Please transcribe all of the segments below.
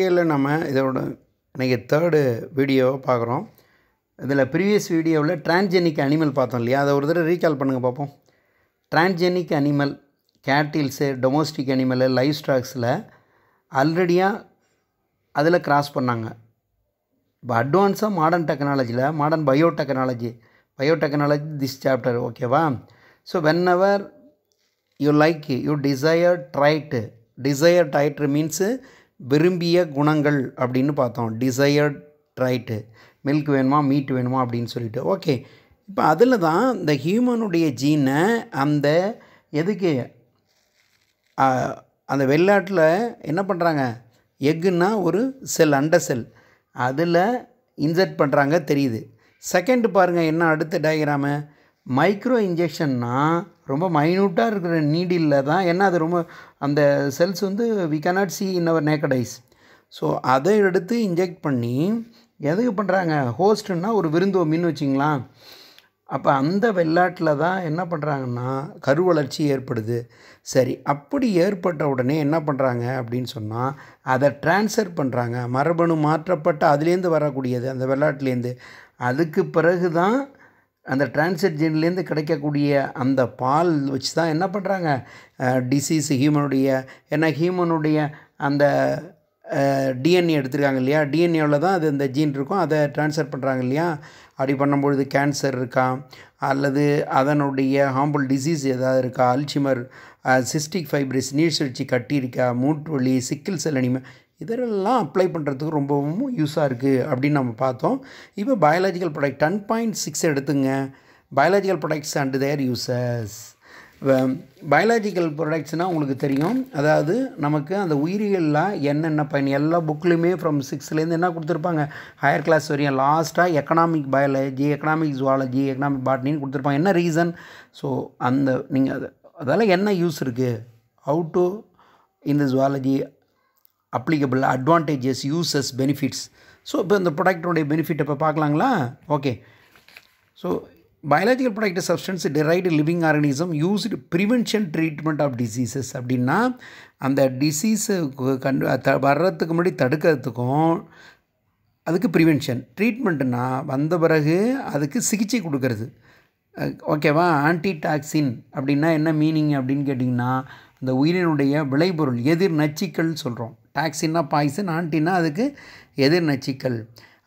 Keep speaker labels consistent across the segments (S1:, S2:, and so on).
S1: வீடியோவில் நம்ம இதோட இன்றைக்கி தேர்டு வீடியோவை பார்க்குறோம் இதில் ப்ரீவியஸ் வீடியோவில் டிரான்ஜெனிக் அனிமல் பார்த்தோம் இல்லையா அதை ஒரு தடவை ரீகால் பண்ணுங்கள் பார்ப்போம் transgenic animal cattles domestic animal live ஸ்டாக்ஸில் ஆல்ரெடியாக அதில் கிராஸ் பண்ணாங்க இப்போ அட்வான்ஸாக மாடர்ன் டெக்னாலஜியில் modern biotechnology biotechnology this chapter ஓகேவா so whenever you like you desire trait desire trait means விரும்பிய குணங்கள் அப்படின்னு பார்த்தோம் டிசையர்ட் ரைட்டு மில்க் வேணுமா மீட் வேணுமா அப்படின்னு சொல்லிட்டு ஓகே இப்போ அதில் தான் இந்த ஹியூமனுடைய ஜீனை அந்த எதுக்கு அந்த வெளிநாட்டில் என்ன பண்ணுறாங்க எக்குன்னா ஒரு செல் அண்ட செல் அதில் இன்செர்ட் பண்ணுறாங்க தெரியுது செகண்ட் பாருங்கள் என்ன அடுத்த டயக்ராமு மைக்ரோ இன்ஜெக்ஷன்னா ரொம்ப மைனூட்டாக இருக்கிற நீடில் தான் ஏன்னா அது ரொம்ப அந்த செல்ஸ் வந்து we cannot see in our naked eyes so அதை எடுத்து இன்ஜெக்ட் பண்ணி எதுக்கு பண்ணுறாங்க ஹோஸ்ட்டுன்னா ஒரு விருந்தோமின்னு வச்சிங்களா அப்போ அந்த வெள்ளாட்டில் தான் என்ன பண்ணுறாங்கன்னா கரு வளர்ச்சி ஏற்படுது சரி அப்படி ஏற்பட்ட உடனே என்ன பண்ணுறாங்க அப்படின்னு சொன்னால் அதை டிரான்ஸ்ஃபர் பண்ணுறாங்க மரபணு மாற்றப்பட்ட அதுலேருந்து வரக்கூடியது அந்த வெள்ளாட்டிலேருந்து அதுக்கு பிறகு தான் அந்த டிரான்சிட் ஜீன்லேருந்து கிடைக்கக்கூடிய அந்த பால் வச்சு தான் என்ன பண்ணுறாங்க டிசீஸ் ஹியூமனுடைய ஏன்னா ஹியூமனுடைய அந்த டிஎன்ஏ எடுத்திருக்காங்க இல்லையா டிஎன்ஏவில் தான் அது இந்த ஜீன் இருக்கும் அதை ட்ரான்ஸ்ஃபர் பண்ணுறாங்க இல்லையா அப்படி பண்ணும்பொழுது கேன்சர் இருக்கா அல்லது அதனுடைய ஹாம்புல் டிசீஸ் ஏதாவது இருக்கா அல்சிமர் சிஸ்டிக் ஃபைப்ரிஸ் நீர் சுழற்சி கட்டியிருக்கா மூட்டு வலி சிக்கில் செல் அனிமை இதெல்லாம் அப்ளை பண்ணுறதுக்கு ரொம்பவும் யூஸாக இருக்குது அப்படின்னு நம்ம பார்த்தோம் இப்போ biological product ten point six எடுத்துங்க biological products and their uses பயாலஜிக்கல் ப்ரொடக்ட்ஸ்னால் உங்களுக்கு தெரியும் அதாவது நமக்கு அந்த உயிரிகளில் என்னென்ன பயன் எல்லா புக்லேயுமே ஃப்ரம் சிக்ஸ்லேருந்து என்ன கொடுத்துருப்பாங்க ஹையர் கிளாஸ் வரையும் லாஸ்ட்டாக economic biology economic zoology economic பாட்னின்னு கொடுத்துருப்பாங்க என்ன ரீசன் ஸோ அந்த நீங்கள் அதெல்லாம் என்ன யூஸ் இருக்குது அவுட் டு இந்த zoology applicable advantages uses benefits so இப்போ இந்த ப்ராடக்டோடைய பெனிஃபிட் இப்போ பார்க்கலாங்களா okay so biological product substance derived living organism used prevention treatment of diseases அப்படின்னா அந்த டிசீஸு கண்டு த வர்றதுக்கு முன்னாடி தடுக்கிறதுக்கும் அதுக்கு ப்ரிவென்ஷன் ட்ரீட்மெண்ட்டுனா வந்த பிறகு அதுக்கு சிகிச்சை கொடுக்கறது ஓகேவா டாக்ஸின் அப்படின்னா என்ன மீனிங் அப்படின்னு கேட்டிங்கன்னா அந்த உயிரினுடைய விளைபொருள் எதிர் நச்சுக்கள் சொல்கிறோம் டாக்ஸின்னா பாய்சன் ஆன்டினா அதுக்கு எதிர் நச்சுக்கள்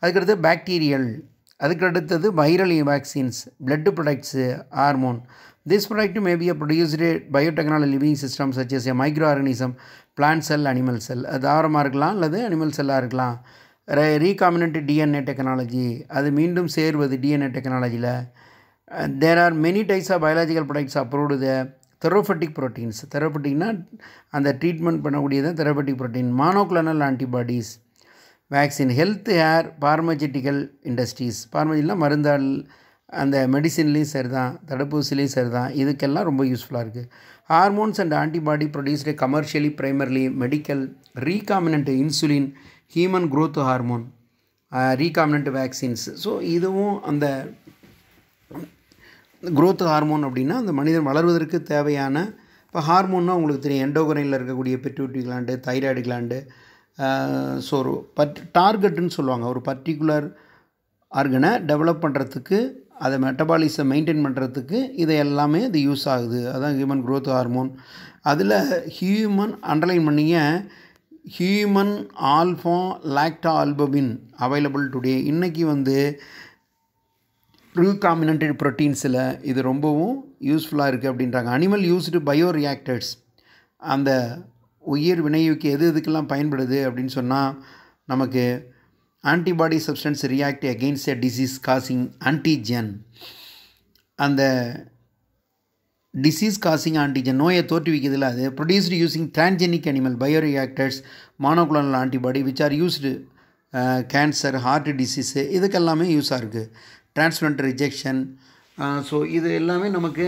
S1: அதுக்கடுத்து பாக்டீரியல் அதுக்கடுத்தது viral vaccines blood products hormone this product may be produced biotechnology living system such as a microorganism plant cell animal cell அது ஆரமாக இருக்கலாம் அல்லது அனிமல் செல்லாக இருக்கலாம் ரே ரீகாமினன்ட் டிஎன்ஏ டெக்னாலஜி அது மீண்டும் சேருவது டிஎன்ஏ டெக்னாலஜியில் there are many types of biological products approved therapeutic proteins தெரோபட்டிக்னா அந்த ட்ரீட்மெண்ட் பண்ணக்கூடியதான் தான் therapeutic protein monoclonal antibodies vaccine health care pharmaceutical industries பார்மஜெட்டிக்லாம் மருந்தால் அந்த மெடிசின்லேயும் சரி தான் தடுப்பூசிலையும் சரி தான் இதுக்கெல்லாம் ரொம்ப யூஸ்ஃபுல்லாக இருக்குது hormones and antibody produced commercially primarily medical recombinant insulin human growth hormone recombinant vaccines so இதுவும் அந்த குரோத் ஹார்மோன் அப்படின்னா அந்த மனிதன் வளர்வதற்கு தேவையான இப்போ ஹார்மோன்னா உங்களுக்கு தெரியும் எண்டோகரைனில் இருக்கக்கூடிய pituitary gland thyroid gland so ஒரு பட் டார்கெட்டுன்னு சொல்லுவாங்க ஒரு பர்டிகுலர் ஆர்கனை டெவலப் பண்ணுறதுக்கு அதை மெட்டபாலிசம் மெயின்டைன் பண்ணுறதுக்கு இது எல்லாமே இது யூஸ் ஆகுது அதுதான் ஹியூமன் க்ரோத் ஹார்மோன் அதில் ஹியூமன் அண்டர்லைன் பண்ணிங்க human alpha lactalbumin available today இன்றைக்கி வந்து ரீகாமினன்ட் ப்ரோட்டீன்ஸில் இது ரொம்பவும் யூஸ்ஃபுல்லாக இருக்குது அப்படின்றாங்க அனிமல் யூஸ்டு பயோ ரியாக்டர்ஸ் அந்த உயிர் வினையூக்கி எது எதுக்கெல்லாம் பயன்படுது அப்படின்னு சொன்னால் நமக்கு antibody substance react against a disease causing antigen அந்த டிசீஸ் காசிங் ஆன்டிஜன் நோயை தோற்றுவிக்கிறதுல அது produced using transgenic animal reactors monoclonal antibody which are used cancer heart disease இதுக்கெல்லாமே யூஸாக இருக்குது டிரான்ஸ்பிளண்ட் ரிஜெக்ஷன் ஸோ இது எல்லாமே நமக்கு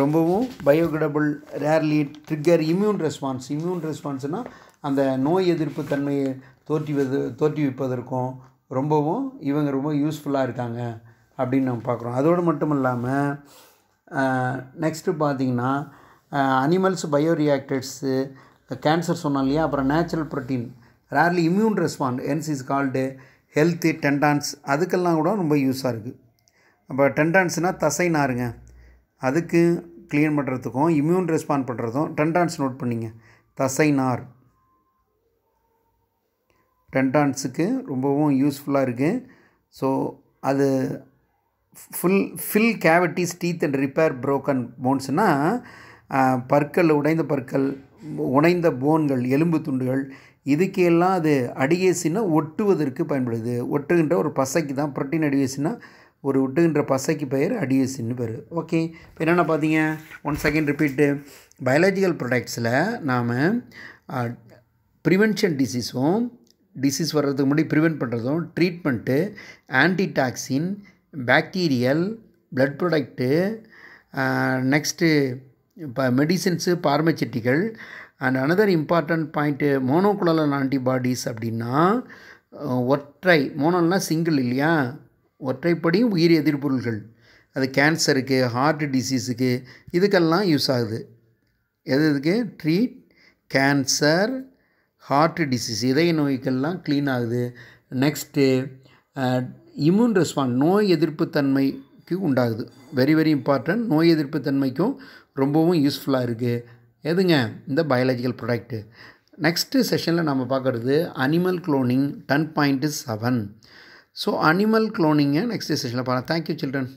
S1: ரொம்பவும் biodegradable rarely trigger immune response immune ரெஸ்பான்ஸ்னால் அந்த நோய் எதிர்ப்பு தன்மையை தோற்றி தோற்றுவிப்பதற்கும் ரொம்பவும் இவங்க ரொம்ப யூஸ்ஃபுல்லாக இருக்காங்க அப்படின்னு நம்ம பார்க்குறோம் அதோடு மட்டும் இல்லாமல் நெக்ஸ்ட்டு பார்த்திங்கன்னா அனிமல்ஸ் பயோரியாக்டர்ஸு கேன்சர் சொன்னோம் இல்லையா அப்புறம் natural protein rarely immune response enzymes is called health tendons அதுக்கெல்லாம் கூட ரொம்ப யூஸாக இருக்குது அப்போ டென்டான்ஸ்னால் தசை நாருங்க அதுக்கு க்ளீன் பண்ணுறதுக்கும் இம்யூன் ரெஸ்பாண்ட் பண்ணுறதும் டென்டான்ஸ் நோட் பண்ணிங்க தசை நார் டென்டான்ஸுக்கு ரொம்பவும் யூஸ்ஃபுல்லாக இருக்குது ஸோ அது full fill cavities teeth and repair broken போன்ஸ்னால் பற்கள் உடைந்த பற்கள் உடைந்த போன்கள் எலும்பு துண்டுகள் இதுக்கெல்லாம் அது அடிகேசினா ஒட்டுவதற்கு பயன்படுது ஒட்டுகின்ற ஒரு பசைக்கு தான் புரோட்டீன் அடிகேசினா ஒரு விட்டுகின்ற பசைக்கு பெயர் அடியூசின்னு பேர் ஓகே இப்போ என்னென்ன பார்த்தீங்க ஒன் செகண்ட் ரிப்பீட்டு பயாலஜிக்கல் ப்ரொடக்ட்ஸில் நாம் ப்ரிவென்ஷன் டிசீஸும் டிசீஸ் வர்றதுக்கு முன்னாடி ப்ரிவெண்ட் பண்ணுறதும் treatment antitoxin bacterial blood product next இப்போ medicines pharmaceuticals and another important point monoclonal antibodies அப்படின்னா ஒற்றை மோனோல்னால் சிங்கிள் இல்லையா ஒற்றைப்படியும் உயிர் எதிர்பொருள்கள் அது கேன்சருக்கு ஹார்ட் டிசீஸுக்கு இதுக்கெல்லாம் யூஸ் ஆகுது எது இதுக்கு ட்ரீட் கேன்சர் ஹார்ட் டிசீஸ் இதய நோய்க்கெல்லாம் க்ளீன் ஆகுது நெக்ஸ்ட்டு இம்யூன் ரெஸ்பான் நோய் எதிர்ப்பு தன்மைக்கு உண்டாகுது வெரி வெரி இம்பார்ட்டன்ட் நோய் எதிர்ப்பு தன்மைக்கும் ரொம்பவும் யூஸ்ஃபுல்லாக இருக்குது எதுங்க இந்த பயாலஜிக்கல் ப்ராடக்ட்டு நெக்ஸ்ட்டு செஷனில் நம்ம பார்க்குறது animal cloning ten point seven so animal குளோனிங்கை நெக்ஸ்ட் செஷனில் பாருங்கள் தேங்க்யூ சில்ட்ரன்